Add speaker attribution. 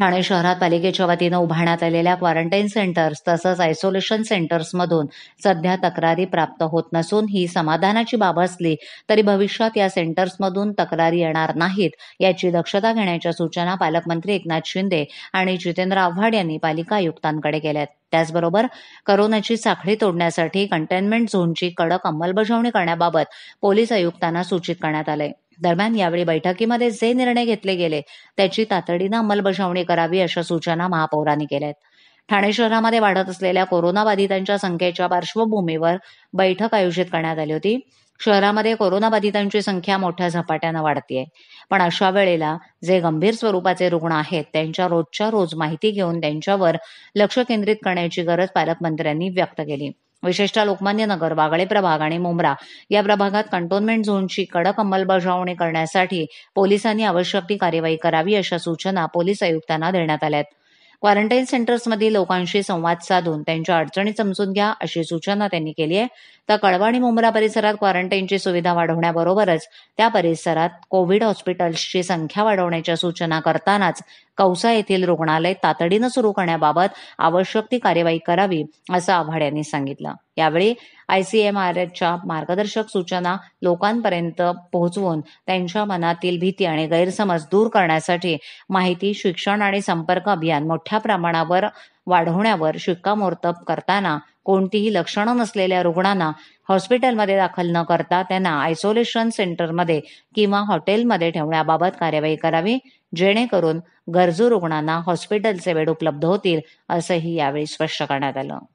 Speaker 1: ठाणे शहरात पालिकेच्या वतीनं उभारण्यात आलेल्या क्वारंटाईन सेंटर्स तसंच आयसोलेशन सेंटर्समधून सध्या तक्रारी प्राप्त होत नसून ही समाधानाची बाब असली तरी भविष्यात या सेंटर्समधून तक्रारी येणार नाहीत याची दक्षता घेण्याच्या सूचना पालकमंत्री एकनाथ शिंदे आणि जितेंद्र आव्हाड यांनी पालिका आयुक्तांकडे केल्यात त्याचबरोबर करोनाची साखळी तोडण्यासाठी कंटेनमेंट झोनची कडक अंमलबजावणी करण्याबाबत पोलीस आयुक्तांना सूचित करण्यात आलं आहे दरम्यान यावेळी बैठकीमध्ये जे निर्णय घेतले गेले त्याची तातडीनं अंमलबजावणी करावी अशा सूचना महापौरांनी केल्या आहेत ठाणे शहरामध्ये वाढत असलेल्या कोरोनाबाधितांच्या संख्येच्या पार्श्वभूमीवर बैठक आयोजित करण्यात आली होती शहरामध्ये कोरोनाबाधितांची संख्या मोठ्या झपाट्यानं वाढतीये पण अशा वेळेला जे गंभीर स्वरूपाचे रुग्ण आहेत त्यांच्या रोजच्या रोज माहिती घेऊन त्यांच्यावर लक्ष केंद्रित करण्याची गरज पालकमंत्र्यांनी व्यक्त केली विशेषतः लोकमान्य नगर वागळे प्रभाग आणि मुंब्रा या प्रभागात कंटोन्मेंट झोनची कडक अंमलबजावणी करण्यासाठी पोलिसांनी आवश्यक ती कार्यवाही करावी अशा सूचना पोलीस आयुक्तांना देण्यात आल्यात क्वारंटाईन सेंटर्समधील लोकांशी संवाद साधून त्यांच्या अडचणी समजून घ्या अशी सूचना त्यांनी केली आहे तर कळवा आणि मुंब्रा परिसरात क्वारंटाईनची सुविधा वाढवण्याबरोबरच त्या परिसरात कोविड हॉस्पिटल्सची संख्या वाढवण्याच्या सूचना करतानाच कौसा येथील रुग्णालय तातडीनं सुरू करण्याबाबत आवश्यक ती कार्यवाही करावी असं आव्हाड यांनी सांगितलं यावेळी आयसीएमआरच्या मार्गदर्शक सूचना लोकांपर्यंत पोहोचवून त्यांच्या मनातील भीती आणि गैरसमज दूर करण्यासाठी माहिती शिक्षण आणि संपर्क अभियान मोठ्या प्रमाणावर वाढवण्यावर शिक्कामोर्तब करताना कोणतीही लक्षणं नसलेल्या रुग्णांना हॉस्पिटलमध्ये दाखल न करता त्यांना आयसोलेशन सेंटरमध्ये किंवा हॉटेलमध्ये ठेवण्याबाबत कार्यवाही करावी जेणेकरून गरजू रुग्णांना हॉस्पिटलचे बेड उपलब्ध होतील असंही यावेळी स्पष्ट करण्यात आलं